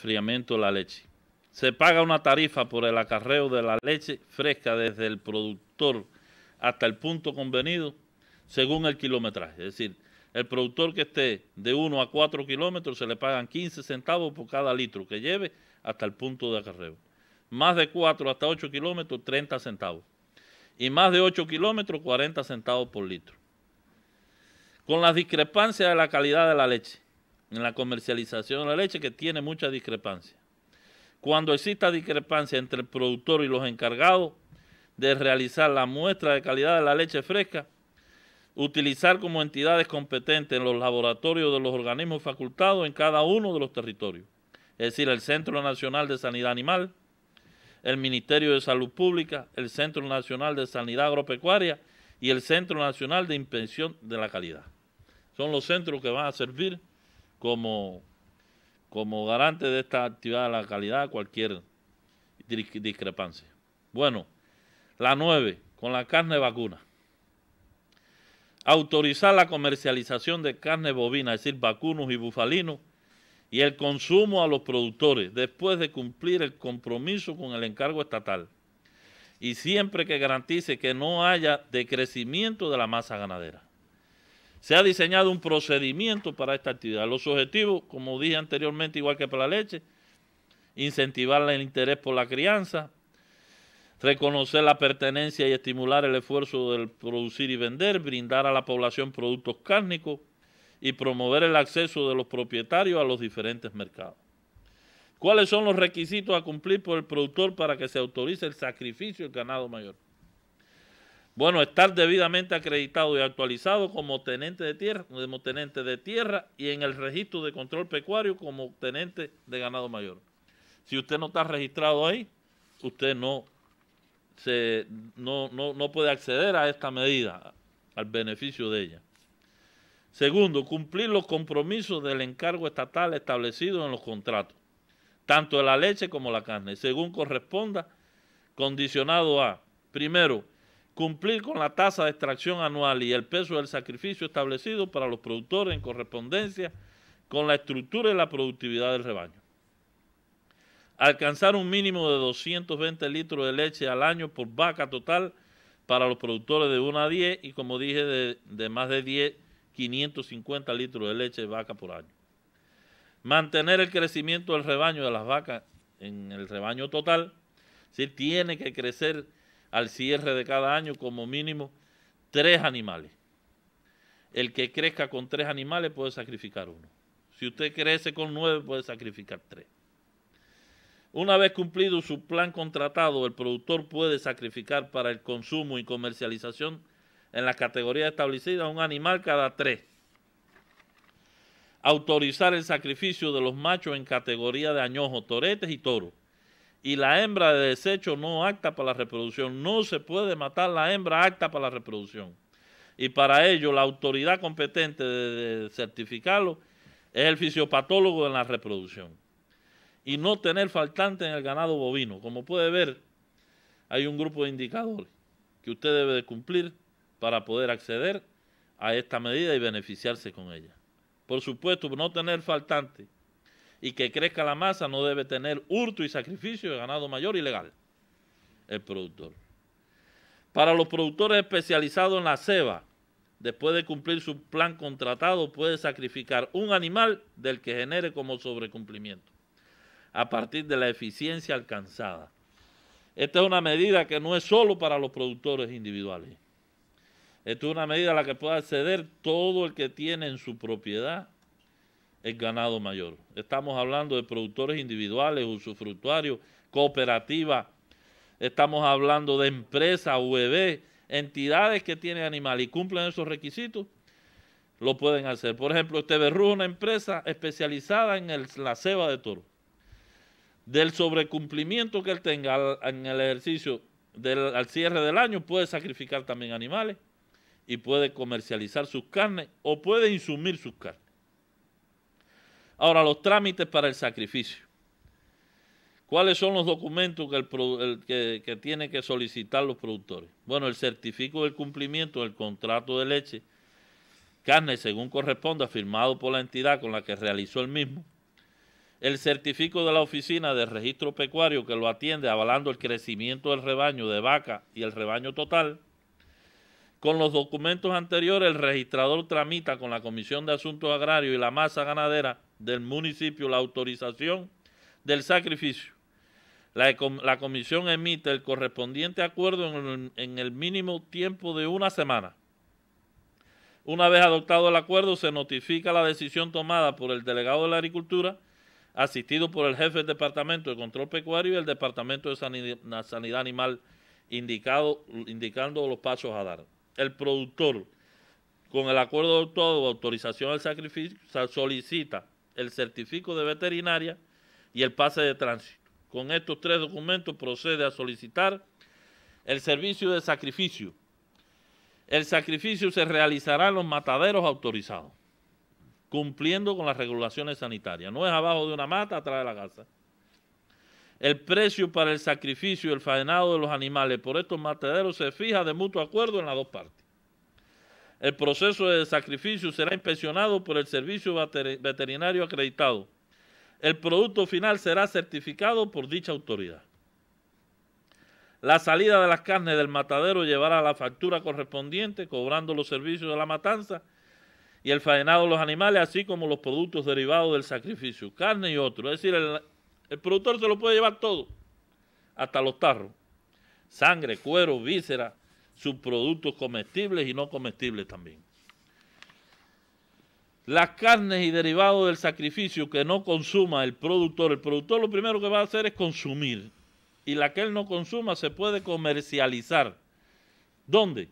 enfriamiento de la leche. Se paga una tarifa por el acarreo de la leche fresca desde el productor hasta el punto convenido según el kilometraje. Es decir, el productor que esté de 1 a 4 kilómetros se le pagan 15 centavos por cada litro que lleve hasta el punto de acarreo. Más de 4 hasta 8 kilómetros, 30 centavos. Y más de 8 kilómetros, 40 centavos por litro. Con la discrepancia de la calidad de la leche en la comercialización de la leche que tiene mucha discrepancia. Cuando exista discrepancia entre el productor y los encargados de realizar la muestra de calidad de la leche fresca, utilizar como entidades competentes en los laboratorios de los organismos facultados en cada uno de los territorios, es decir, el Centro Nacional de Sanidad Animal, el Ministerio de Salud Pública, el Centro Nacional de Sanidad Agropecuaria y el Centro Nacional de Inspección de la Calidad. Son los centros que van a servir como, como garante de esta actividad de la calidad cualquier discrepancia. Bueno, la nueve, con la carne vacuna. Autorizar la comercialización de carne bovina, es decir, vacunos y bufalinos, y el consumo a los productores después de cumplir el compromiso con el encargo estatal. Y siempre que garantice que no haya decrecimiento de la masa ganadera. Se ha diseñado un procedimiento para esta actividad. Los objetivos, como dije anteriormente, igual que para la leche, incentivar el interés por la crianza, reconocer la pertenencia y estimular el esfuerzo del producir y vender, brindar a la población productos cárnicos y promover el acceso de los propietarios a los diferentes mercados. ¿Cuáles son los requisitos a cumplir por el productor para que se autorice el sacrificio del ganado mayor? Bueno, estar debidamente acreditado y actualizado como tenente de tierra, como tenente de tierra y en el registro de control pecuario como tenente de ganado mayor. Si usted no está registrado ahí, usted no, no, no puede acceder a esta medida, al beneficio de ella. Segundo, cumplir los compromisos del encargo estatal establecido en los contratos, tanto de la leche como la carne, según corresponda, condicionado a, primero, cumplir con la tasa de extracción anual y el peso del sacrificio establecido para los productores en correspondencia con la estructura y la productividad del rebaño. Alcanzar un mínimo de 220 litros de leche al año por vaca total para los productores de 1 a 10 y como dije de, más de 10, 550 litros de leche de vaca por año. Mantener el crecimiento del rebaño de las vacas en el rebaño total, si tiene que crecer al cierre de cada año como mínimo tres animales. El que crezca con tres animales puede sacrificar uno. Si usted crece con nueve, puede sacrificar tres. Una vez cumplido su plan contratado, el productor puede sacrificar para el consumo y comercialización en la categoría establecida un animal cada tres. Autorizar el sacrificio de los machos en categoría de añojo, toretes y toros y la hembra de desecho no acta para la reproducción. No se puede matar la hembra acta para la reproducción. Y para ello la autoridad competente de, certificarlo es el fisiopatólogo en la reproducción. Y no tener faltante en el ganado bovino. Como puede ver, hay un grupo de indicadores que usted debe de cumplir para poder acceder a esta medida y beneficiarse con ella. Por supuesto, no tener faltante y que crezca la masa no debe tener hurto y sacrificio de ganado mayor ilegal, El productor. Para los productores especializados en la ceba, después de cumplir su plan contratado, puede sacrificar un animal del que genere como sobrecumplimiento, a partir de la eficiencia alcanzada. Esta es una medida que no es solo para los productores individuales. Esta es una medida a la que puede acceder todo el que tiene en su propiedad el ganado mayor. Estamos hablando de productores individuales, usufructuarios, cooperativas, estamos hablando de empresas, UEB, entidades que tienen animal y cumplen esos requisitos, lo pueden hacer. Por ejemplo, Teberru este es una empresa especializada en la ceba de toro. Del sobrecumplimiento que él tenga en el ejercicio del, al cierre del año, puede sacrificar también animales y puede comercializar sus carnes o puede insumir sus carnes. Ahora, los trámites para el sacrificio. ¿Cuáles son los documentos que, el, que, tienen que solicitar los productores? Bueno, el certificado del cumplimiento del contrato de leche, carne según corresponda, firmado por la entidad con la que realizó el mismo. El certificado de la oficina de registro pecuario que lo atiende avalando el crecimiento del rebaño de vaca y el rebaño total. Con los documentos anteriores, el registrador tramita con la Comisión de Asuntos Agrarios y la Masa Ganadera del municipio la autorización del sacrificio. La, comisión emite el correspondiente acuerdo en el, mínimo tiempo de una semana. Una vez adoptado el acuerdo, se notifica la decisión tomada por el delegado de la Agricultura, asistido por el jefe del Departamento de Control Pecuario y el Departamento de Sanidad, Animal, indicado, indicando los pasos a dar. El productor, con el acuerdo adoptado de autorización al sacrificio, solicita el certificado de veterinaria y el pase de tránsito. Con estos tres documentos procede a solicitar el servicio de sacrificio. El sacrificio se realizará en los mataderos autorizados, cumpliendo con las regulaciones sanitarias. No es abajo de una mata, atrás de la casa. El precio para el sacrificio y el faenado de los animales por estos mataderos se fija de mutuo acuerdo en las dos partes. El proceso de sacrificio será inspeccionado por el servicio veterinario acreditado. El producto final será certificado por dicha autoridad. La salida de las carnes del matadero llevará a la factura correspondiente, cobrando los servicios de la matanza y el faenado de los animales, así como los productos derivados del sacrificio, carne y otros. Es decir, el, productor se lo puede llevar todo, hasta los tarros, sangre, cuero, vísceras, sus productos comestibles y no comestibles también. Las carnes y derivados del sacrificio que no consuma el productor, el productor lo primero que va a hacer es consumir y la que él no consuma se puede comercializar. ¿Dónde?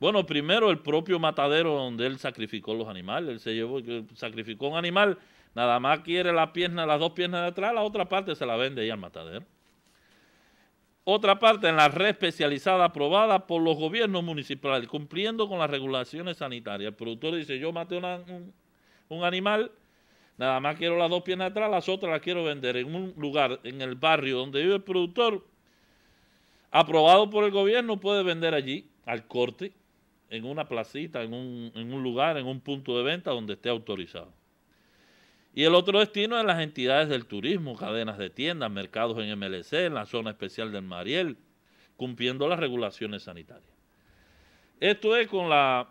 Bueno, primero el propio matadero donde él sacrificó los animales, él se llevó, sacrificó un animal, nada más quiere la pierna, las dos piernas de atrás, la otra parte se la vende ahí al matadero. Otra parte en la red especializada aprobada por los gobiernos municipales, cumpliendo con las regulaciones sanitarias. El productor dice, yo maté un, animal, nada más quiero las dos piernas atrás, las otras las quiero vender en un lugar, en el barrio donde vive el productor, aprobado por el gobierno, puede vender allí, al corte, en una placita, en un lugar, en un punto de venta donde esté autorizado. Y el otro destino es las entidades del turismo, cadenas de tiendas, mercados en MLC, en la zona especial del Mariel, cumpliendo las regulaciones sanitarias. Esto es con, la,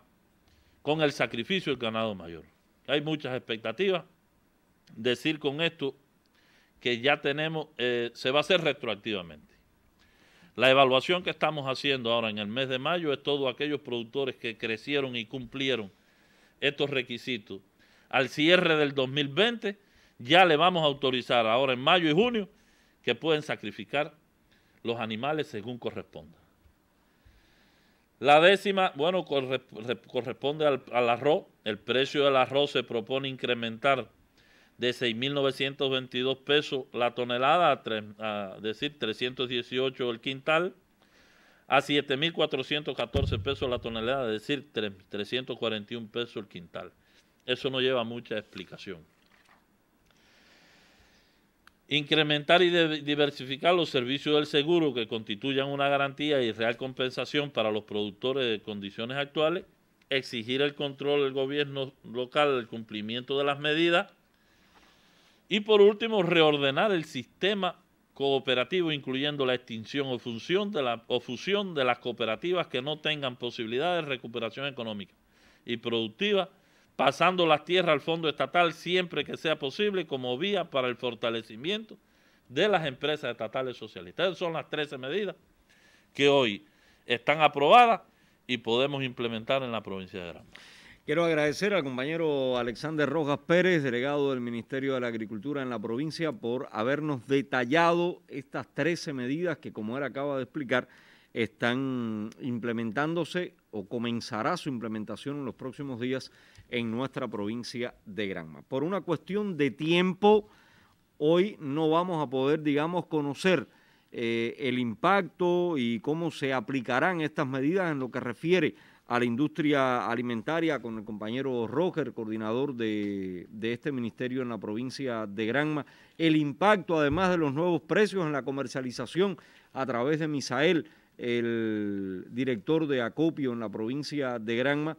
con el sacrificio del ganado mayor. Hay muchas expectativas. Decir con esto que ya tenemos, eh, se va a hacer retroactivamente. La evaluación que estamos haciendo ahora en el mes de mayo es todos aquellos productores que crecieron y cumplieron estos requisitos al cierre del 2020, ya le vamos a autorizar ahora en mayo y junio que pueden sacrificar los animales según corresponda. La décima, bueno, corresponde al, arroz. El precio del arroz se propone incrementar de 6.922 pesos la tonelada, a, decir 318 el quintal, a 7.414 pesos la tonelada, es decir 341 pesos el quintal. Eso no lleva mucha explicación. Incrementar y diversificar los servicios del seguro que constituyan una garantía y real compensación para los productores de condiciones actuales. Exigir el control del gobierno local del cumplimiento de las medidas. Y por último, reordenar el sistema cooperativo, incluyendo la extinción o, de o fusión de las cooperativas que no tengan posibilidad de recuperación económica y productiva pasando las tierras al fondo estatal siempre que sea posible como vía para el fortalecimiento de las empresas estatales socialistas. Esas son las 13 medidas que hoy están aprobadas y podemos implementar en la provincia de Granma. Quiero agradecer al compañero Alexander Rojas Pérez, delegado del Ministerio de la Agricultura en la provincia, por habernos detallado estas 13 medidas que, como él acaba de explicar, están implementándose o comenzará su implementación en los próximos días en nuestra provincia de Granma. Por una cuestión de tiempo, hoy no vamos a poder, digamos, conocer eh, el impacto y cómo se aplicarán estas medidas en lo que refiere a la industria alimentaria con el compañero Roger, coordinador de, este ministerio en la provincia de Granma, el impacto además de los nuevos precios en la comercialización a través de Misael, el director de Acopio en la provincia de Granma.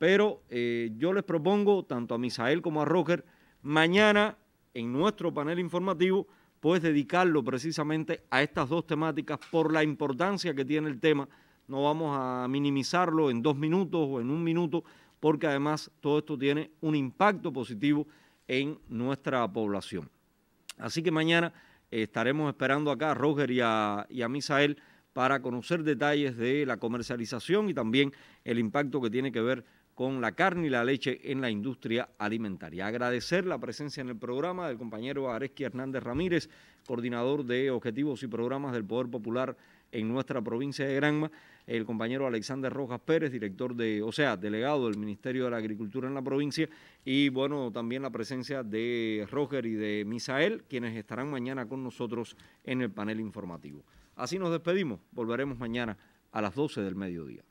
Pero eh, yo les propongo, tanto a Misael como a Roger, mañana en nuestro panel informativo, pues dedicarlo precisamente a estas dos temáticas por la importancia que tiene el tema. No vamos a minimizarlo en dos minutos o en un minuto, porque además todo esto tiene un impacto positivo en nuestra población. Así que mañana eh, estaremos esperando acá a Roger y a, y a Misael para conocer detalles de la comercialización y también el impacto que tiene que ver con la carne y la leche en la industria alimentaria. Agradecer la presencia en el programa del compañero Areski Hernández Ramírez, coordinador de Objetivos y Programas del Poder Popular en nuestra provincia de Granma, el compañero Alexander Rojas Pérez, director de, o sea, delegado del Ministerio de la Agricultura en la provincia, y bueno, también la presencia de Roger y de Misael, quienes estarán mañana con nosotros en el panel informativo. Así nos despedimos, volveremos mañana a las 12 del mediodía.